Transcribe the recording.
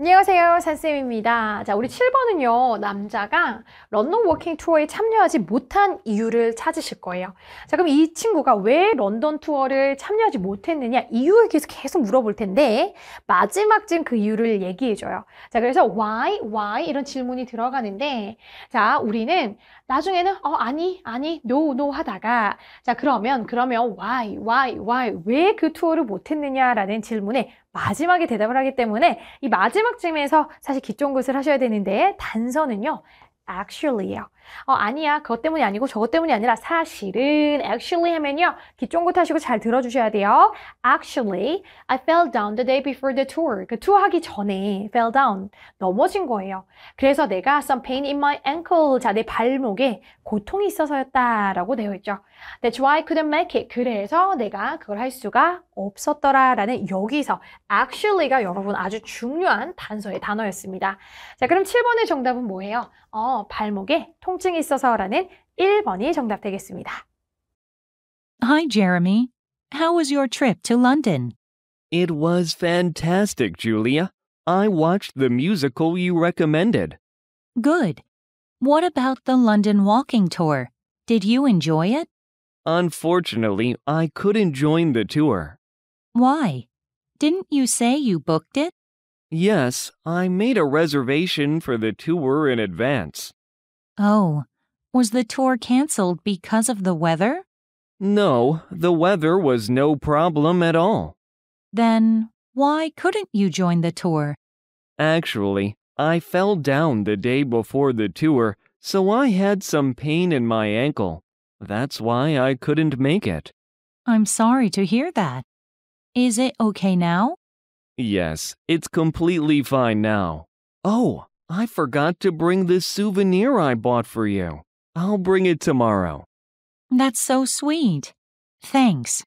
안녕하세요 산쌤입니다 자 우리 7번은요 남자가 런던 워킹 투어에 참여하지 못한 이유를 찾으실 거예요 자 그럼 이 친구가 왜 런던 투어를 참여하지 못했느냐 이유에 계속 계속 물어볼 텐데 마지막 쯤그 이유를 얘기해 줘요 자 그래서 why why 이런 질문이 들어가는데 자 우리는 나중에는 어 아니 아니 no no 하다가 자 그러면 그러면 why why why 왜 그 투어를 못했느냐 라는 질문에 마지막에 대답을 하기 때문에 이 마지막 쯤에서 사실 기존 굿을 하셔야 되는데 단서는요. actually예요. 어, 아니야. 그것 때문이 아니고 저것 때문이 아니라 사실은 actually 하면요. 귀 쫑긋하시고 잘 들어주셔야 돼요. Actually, I fell down the day before the tour. 그 투어 하기 전에 fell down. 넘어진 거예요. 그래서 내가 some pain in my ankle. 자, 내 발목에 고통이 있어서였다라고 되어 있죠. That's why I couldn't make it. 그래서 내가 그걸 할 수가 없었더라라는 여기서 actually가 여러분 아주 중요한 단서의 단어였습니다. 자, 그럼 7번의 정답은 뭐예요? 어, 발목에 통증이 있어서라는 1번이 정답 되겠습니다. Hi, Jeremy. How was your trip to London? It was fantastic, Julia. I watched the musical you recommended. Good. What about the London walking tour? Did you enjoy it? Unfortunately, I couldn't join the tour. Why? Didn't you say you booked it? Yes, I made a reservation for the tour in advance. Oh, was the tour canceled because of the weather? No, the weather was no problem at all. Then why couldn't you join the tour? Actually, I fell down the day before the tour, so I had some pain in my ankle. That's why I couldn't make it. I'm sorry to hear that. Is it okay now? Yes, it's completely fine now. Oh, I forgot to bring this souvenir I bought for you. I'll bring it tomorrow. That's so sweet. Thanks.